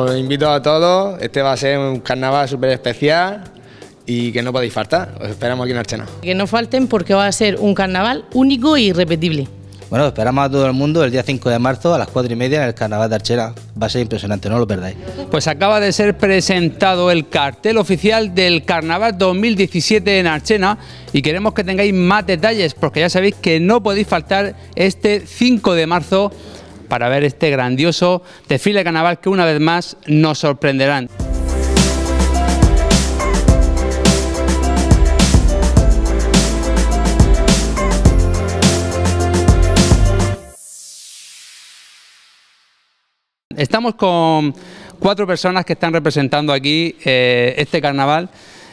Os invito a todos, este va a ser un carnaval súper especial y que no podéis faltar, os esperamos aquí en Archena. Que no falten porque va a ser un carnaval único e irrepetible. Bueno, esperamos a todo el mundo el día 5 de marzo a las 4 y media en el Carnaval de Archena, Va a ser impresionante, no lo perdáis. Pues acaba de ser presentado el cartel oficial del Carnaval 2017 en Archena y queremos que tengáis más detalles porque ya sabéis que no podéis faltar este 5 de marzo para ver este grandioso desfile carnaval que una vez más nos sorprenderán. Estamos con cuatro personas que están representando aquí eh, este carnaval.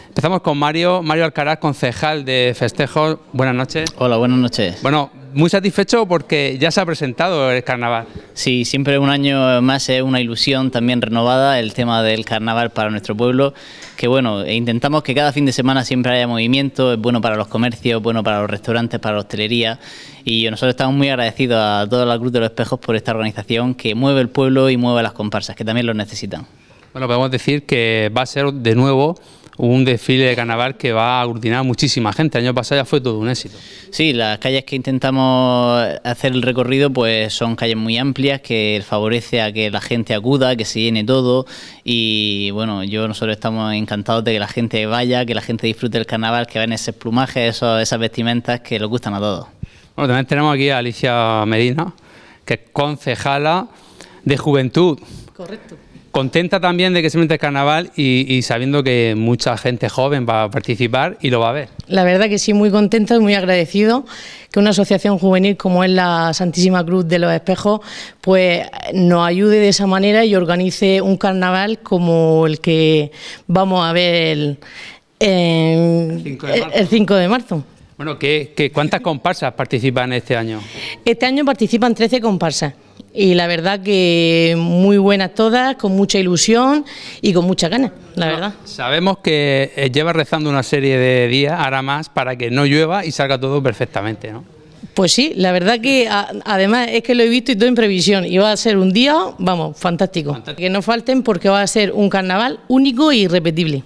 Empezamos con Mario, Mario Alcaraz, concejal de festejos. Buenas noches. Hola, buenas noches. Bueno, muy satisfecho porque ya se ha presentado el carnaval. Sí, siempre un año más es una ilusión también renovada el tema del carnaval para nuestro pueblo, que bueno, e intentamos que cada fin de semana siempre haya movimiento, es bueno para los comercios, bueno para los restaurantes, para la hostelería y nosotros estamos muy agradecidos a toda la Cruz de los Espejos por esta organización que mueve el pueblo y mueve las comparsas, que también lo necesitan. Bueno, podemos decir que va a ser de nuevo un desfile de carnaval que va a aglutinar muchísima gente. El año pasado ya fue todo un éxito. Sí, las calles que intentamos hacer el recorrido pues son calles muy amplias que favorece a que la gente acuda, que se llene todo y bueno, yo nosotros estamos encantados de que la gente vaya, que la gente disfrute el carnaval, que vean ese plumaje, esos, esas vestimentas que les gustan a todos. Bueno, también tenemos aquí a Alicia Medina, que es concejala de Juventud. Correcto contenta también de que se mete el carnaval y, sabiendo que mucha gente joven va a participar y lo va a ver. La verdad que sí, muy contenta y muy agradecido que una asociación juvenil como es la Santísima Cruz de los Espejos pues nos ayude de esa manera y organice un carnaval como el que vamos a ver el, 5 de marzo. Bueno, cuántas comparsas participan este año? Este año participan 13 comparsas y la verdad que muy buenas todas, con mucha ilusión y con mucha ganas, la verdad. Sabemos que eh, lleva rezando una serie de días, ahora más, para que no llueva y salga todo perfectamente, ¿no? Pues sí, la verdad que además es que lo he visto y todo en previsión y va a ser un día, vamos, fantástico. Que no falten porque va a ser un carnaval único e irrepetible.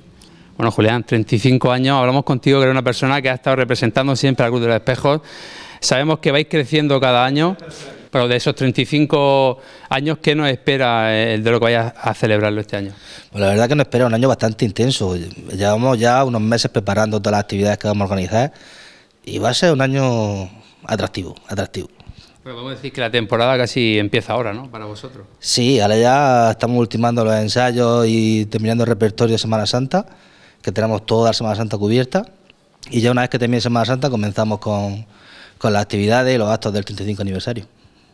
Bueno, Julián, 35 años, hablamos contigo que eres una persona que ha estado representando siempre al Club de los Espejos. Sabemos que vais creciendo cada año. Pero de esos 35 años, ¿qué nos espera el eh, de lo que vayas a celebrarlo este año? Pues la verdad que nos espera un año bastante intenso. Llevamos ya unos meses preparando todas las actividades que vamos a organizar y va a ser un año atractivo, atractivo. Pero a decir que la temporada casi empieza ahora, ¿no? Para vosotros. Sí, ahora ya estamos ultimando los ensayos y terminando el repertorio de Semana Santa, que tenemos toda la Semana Santa cubierta. Y ya una vez que termine Semana Santa comenzamos con, con las actividades y los actos del 35 aniversario.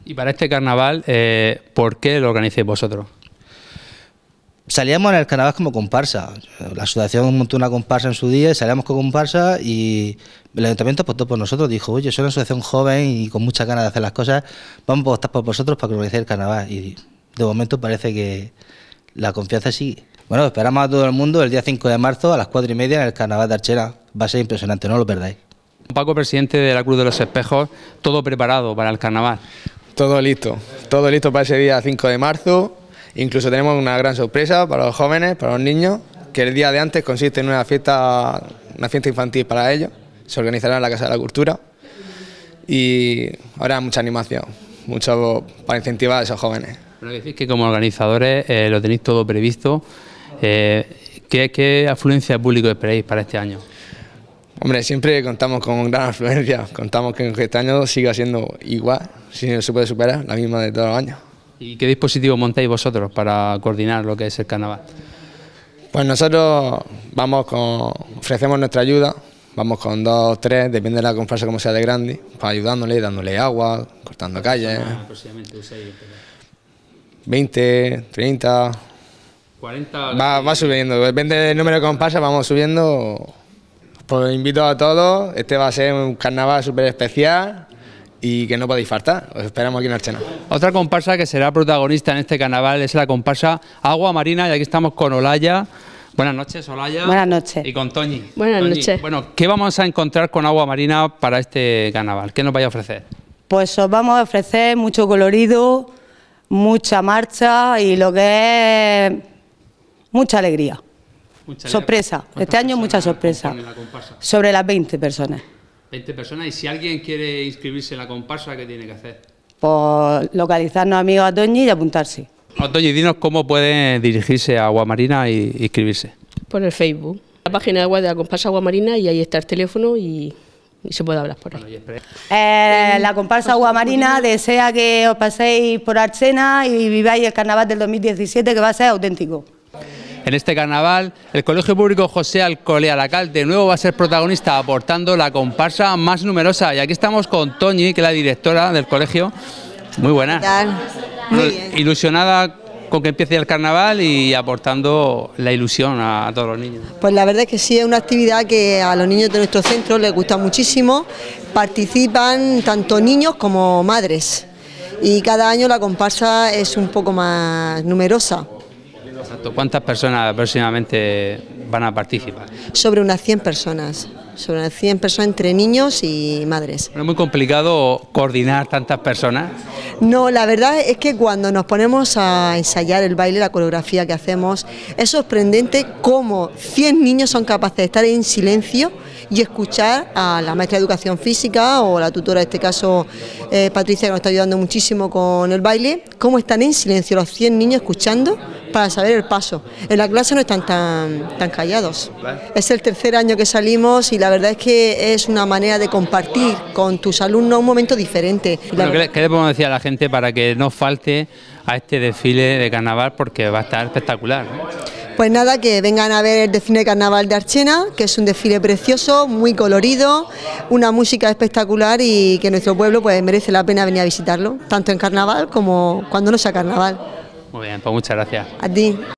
Y para este carnaval, eh, ¿por qué lo organizáis vosotros? Salíamos en el carnaval como comparsa. La asociación montó una comparsa en su día y salíamos con comparsa y el ayuntamiento apostó por nosotros. Dijo, oye, soy una asociación joven y con muchas ganas de hacer las cosas, vamos a apostar por vosotros para que el carnaval. Y de momento parece que la confianza sigue. Bueno, esperamos a todo el mundo el día 5 de marzo a las 4 y media en el carnaval de Archera. Va a ser impresionante, no lo perdáis. Paco, presidente de la Cruz de los Espejos, todo preparado para el carnaval. Todo listo, todo listo para ese día 5 de marzo. Incluso tenemos una gran sorpresa para los jóvenes, para los niños, que el día de antes consiste en una fiesta, una fiesta infantil para ellos. Se organizará en la Casa de la Cultura y habrá mucha animación, mucho para incentivar a esos jóvenes. decís que como organizadores eh, lo tenéis todo previsto. Eh, ¿qué, ¿Qué afluencia de público esperáis para este año? Hombre, siempre contamos con gran afluencia, contamos que este año siga siendo igual, si no se puede superar, la misma de todos los años. ¿Y qué dispositivo montáis vosotros para coordinar lo que es el carnaval? Pues nosotros vamos con, ofrecemos nuestra ayuda, vamos con dos, tres, depende de la comparsa como sea de grande, pues ayudándole, dándole agua, cortando calles. Ah, aproximadamente 20, 30. 40. Va, va subiendo, depende del número de comparsa, vamos subiendo pues invito a todos, este va a ser un carnaval súper especial y que no podéis faltar. Os esperamos aquí en Archena. Otra comparsa que será protagonista en este carnaval es la comparsa Agua Marina y aquí estamos con Olaya. Buenas noches, Olaya. Buenas noches. Y con Toñi. Buenas noches. Bueno, ¿qué vamos a encontrar con Agua Marina para este carnaval? ¿Qué nos vais a ofrecer? Pues os vamos a ofrecer mucho colorido, mucha marcha y lo que es mucha alegría sorpresa. Este año mucha sorpresa. Sobre las 20 personas. 20 personas. ¿Y si alguien quiere inscribirse en la comparsa, qué tiene que hacer? Pues localizarnos amigos a y apuntarse. Otoño, oh, dinos cómo pueden dirigirse a Aguamarina e inscribirse. Por el Facebook. La página de la comparsa Marina y ahí está el teléfono y, se puede hablar por ahí. Eh, la comparsa Agua Marina desea que os paséis por Arsena y viváis el carnaval del 2017 que va a ser auténtico. En este carnaval, el Colegio Público José Alcolea Lacal de nuevo va a ser protagonista aportando la comparsa más numerosa. Y aquí estamos con Toñi, que es la directora del colegio. Muy buenas. Muy Ilusionada con que empiece el carnaval y aportando la ilusión a, todos los niños. Pues la verdad es que sí, es una actividad que a los niños de nuestro centro les gusta muchísimo, participan tanto niños como madres y cada año la comparsa es un poco más numerosa. ¿Cuántas personas aproximadamente van a participar? Sobre unas 100 personas sobre unas 100 personas entre niños y madres. ¿No es muy complicado coordinar tantas personas? No, la verdad es que cuando nos ponemos a ensayar el baile, la coreografía que hacemos, es sorprendente cómo 100 niños son capaces de estar en silencio y escuchar a la maestra de educación física o la tutora, en este caso eh, Patricia, que nos está ayudando muchísimo con el baile, cómo están en silencio los 100 niños escuchando para saber el paso. En la clase no están tan, tan callados. Es el tercer año que salimos y la verdad es que es una manera de compartir con tus alumnos un momento diferente. ¿qué, le, podemos decir a la gente para que no falte a este desfile de carnaval? Porque va a estar espectacular. Pues nada, que vengan a ver el desfile de carnaval de Archena, que es un desfile precioso, muy colorido, una música espectacular y que nuestro pueblo pues merece la pena venir a visitarlo, tanto en carnaval como cuando no sea carnaval. Muy bien, pues muchas gracias. A ti.